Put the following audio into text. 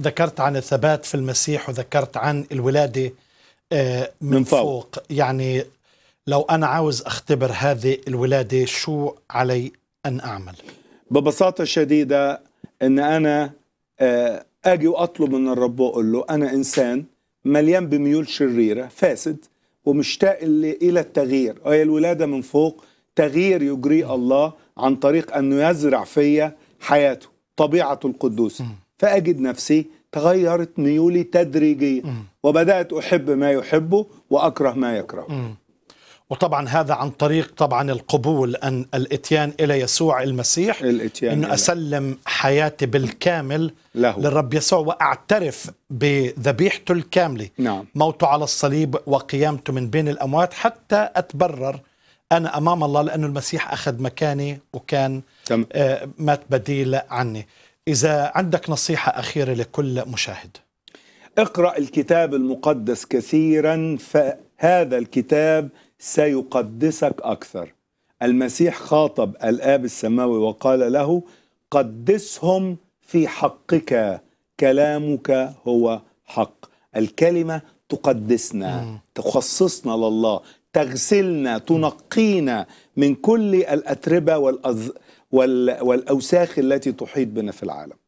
ذكرت عن الثبات في المسيح وذكرت عن الولادة آه، من, من فوق. يعني لو أنا عاوز أختبر هذه الولادة شو علي أن أعمل ببساطة شديدة أن أنا آه، أجي وأطلب من الرب وأقول له أنا إنسان مليان بميول شريرة فاسد ومشتاق إلى التغيير وهي الولادة من فوق تغيير يجري الله عن طريق أنه يزرع فيا حياته طبيعته القدوس فأجد نفسي تغيرت ميولي تدريجيا وبدأت أحب ما يحبه وأكره ما يكرهه وطبعا هذا عن طريق طبعا القبول أن الاتيان إلى يسوع المسيح الاتيان أن أسلم حياتي بالكامل له. للرب يسوع وأعترف بذبيحته الكاملة نعم. موته على الصليب وقيامته من بين الأموات حتى أتبرر أنا أمام الله لأن المسيح أخذ مكاني وكان تم. آه مات بديل عني إذا عندك نصيحة أخيرة لكل مشاهد اقرأ الكتاب المقدس كثيرا فهذا الكتاب سيقدسك أكثر المسيح خاطب الآب السماوي وقال له قدسهم في حقك كلامك هو حق الكلمة تقدسنا تخصصنا لله تغسلنا تنقينا من كل الأتربة والأذ... والأوساخ التي تحيط بنا في العالم